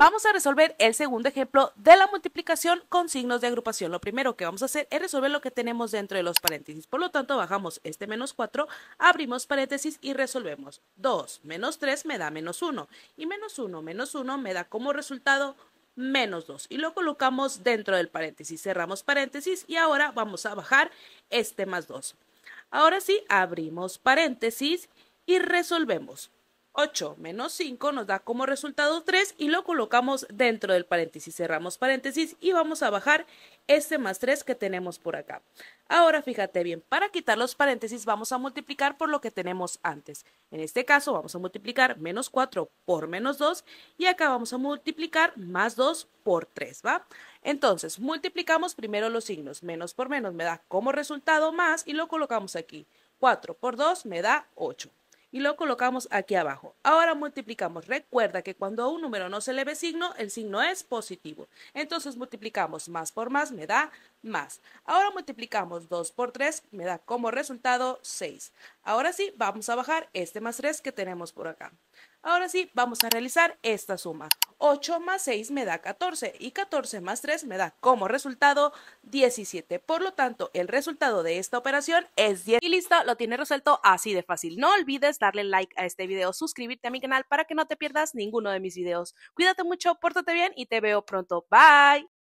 Vamos a resolver el segundo ejemplo de la multiplicación con signos de agrupación. Lo primero que vamos a hacer es resolver lo que tenemos dentro de los paréntesis. Por lo tanto, bajamos este menos 4, abrimos paréntesis y resolvemos. 2 menos 3 me da menos 1. Y menos 1 menos 1 me da como resultado menos 2 y lo colocamos dentro del paréntesis. Cerramos paréntesis y ahora vamos a bajar este más 2. Ahora sí, abrimos paréntesis y resolvemos. 8 menos 5 nos da como resultado 3 y lo colocamos dentro del paréntesis. Cerramos paréntesis y vamos a bajar este más 3 que tenemos por acá. Ahora fíjate bien, para quitar los paréntesis vamos a multiplicar por lo que tenemos antes. En este caso vamos a multiplicar menos 4 por menos 2 y acá vamos a multiplicar más 2 por 3, ¿va? Entonces, multiplicamos primero los signos. Menos por menos me da como resultado más y lo colocamos aquí. 4 por 2 me da 8 y lo colocamos aquí abajo. Ahora multiplicamos. Recuerda que cuando un número no se le ve signo, el signo es positivo. Entonces multiplicamos más por más, me da más. Ahora multiplicamos 2 por 3, me da como resultado 6. Ahora sí, vamos a bajar este más 3 que tenemos por acá. Ahora sí, vamos a realizar esta suma. 8 más 6 me da 14 y 14 más 3 me da como resultado 17. Por lo tanto, el resultado de esta operación es 10. Y listo, lo tienes resuelto así de fácil. No olvides darle like a este video, suscribirte a mi canal para que no te pierdas ninguno de mis videos. Cuídate mucho, pórtate bien y te veo pronto. Bye.